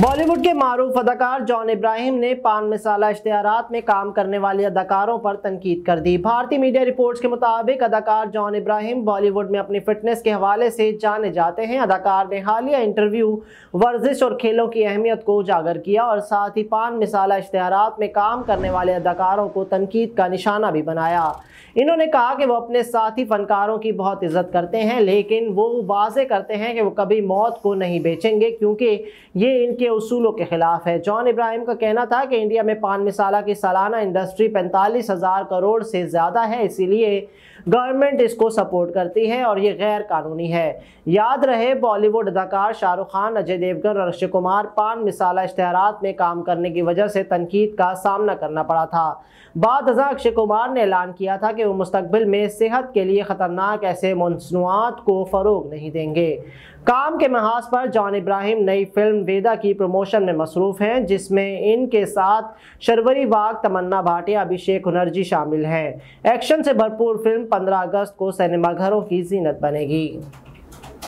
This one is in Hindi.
बॉलीवुड के मारूफ अदाकार जॉन इब्राहिम ने पान मिसाला इश्तहार में काम करने वाले अदाकारों पर तनकीद कर दी भारतीय मीडिया रिपोर्ट्स के मुताबिक अदाकार जॉन इब्राहिम बॉलीवुड में अपनी फिटनेस के हवाले से जाने जाते हैं अदाकार ने हालिया इंटरव्यू वर्जिश और खेलों की अहमियत को उजागर किया और साथ ही पान मिसाला इश्तहार में काम करने वाले अदाकारों को तनकीद का निशाना भी बनाया इन्होंने कहा कि वो अपने साथी फनकारों की बहुत इज्जत करते हैं लेकिन वो वाजे करते हैं कि वो कभी मौत को नहीं बेचेंगे क्योंकि ये इनकी के असूलों के खिलाफ है जॉन इब्राहिम का कहना था कि इंडिया में पान मिसाला की सालाना इंडस्ट्री पैंतालीस हज़ार करोड़ से ज़्यादा है इसीलिए गवर्नमेंट इसको सपोर्ट करती है और ये गैर कानूनी है याद रहे बॉलीवुड अदाकार शाहरुख खान अजय देवगन और अक्षय कुमार पान मिसाला इश्तहार में काम करने की वजह से तनकीद का सामना करना पड़ा था बाद हजा अक्षय कुमार ने ऐलान किया था कि वो मुस्तबिल में सेहत के लिए ख़तरनाक ऐसे मनसनुआत को फ़रोग नहीं देंगे काम के महाज पर जॉन इब्राहिम नई फिल्म वेदा की की प्रमोशन में मसरूफ़ हैं जिसमें इनके साथ शर्वरी बाग तमन्ना भाटिया अभिषेक हुनर्जी शामिल हैं एक्शन से भरपूर फिल्म पंद्रह अगस्त को सिनेमाघरों की जीनत बनेगी